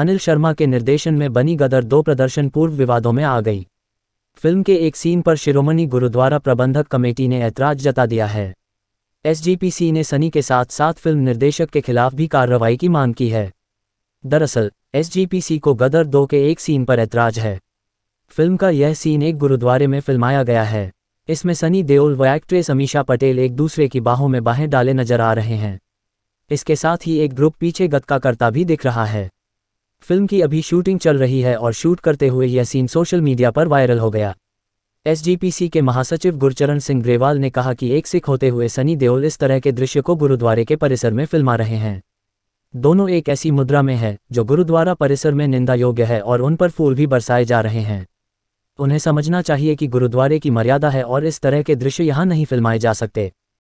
अनिल शर्मा के निर्देशन में बनी गदर दो प्रदर्शन पूर्व विवादों में आ गई फिल्म के एक सीन पर शिरोमणि गुरुद्वारा प्रबंधक कमेटी ने ऐतराज जता दिया है एसजीपीसी ने सनी के साथ साथ फिल्म निर्देशक के खिलाफ भी कार्रवाई की मांग की है दरअसल एसजीपीसी को गदर दो के एक सीन पर ऐतराज है फिल्म का यह सीन एक गुरुद्वारे में फिल्माया गया है इसमें सनी देओल व एक्ट्रेस अमीशा पटेल एक दूसरे की बाहों में बाहें डाले नजर आ रहे हैं इसके साथ ही एक ग्रुप पीछे गतका करता भी दिख रहा है फिल्म की अभी शूटिंग चल रही है और शूट करते हुए यह सीन सोशल मीडिया पर वायरल हो गया एसजीपीसी के महासचिव गुरचरण सिंह ग्रेवाल ने कहा कि एक सिख होते हुए सनी देओल इस तरह के दृश्य को गुरुद्वारे के परिसर में फिल्मा रहे हैं दोनों एक ऐसी मुद्रा में है जो गुरुद्वारा परिसर में निंदा योग्य है और उन पर फूल भी बरसाए जा रहे हैं उन्हें समझना चाहिए कि गुरुद्वारे की मर्यादा है और इस तरह के दृश्य यहाँ नहीं फिल्माए जा सकते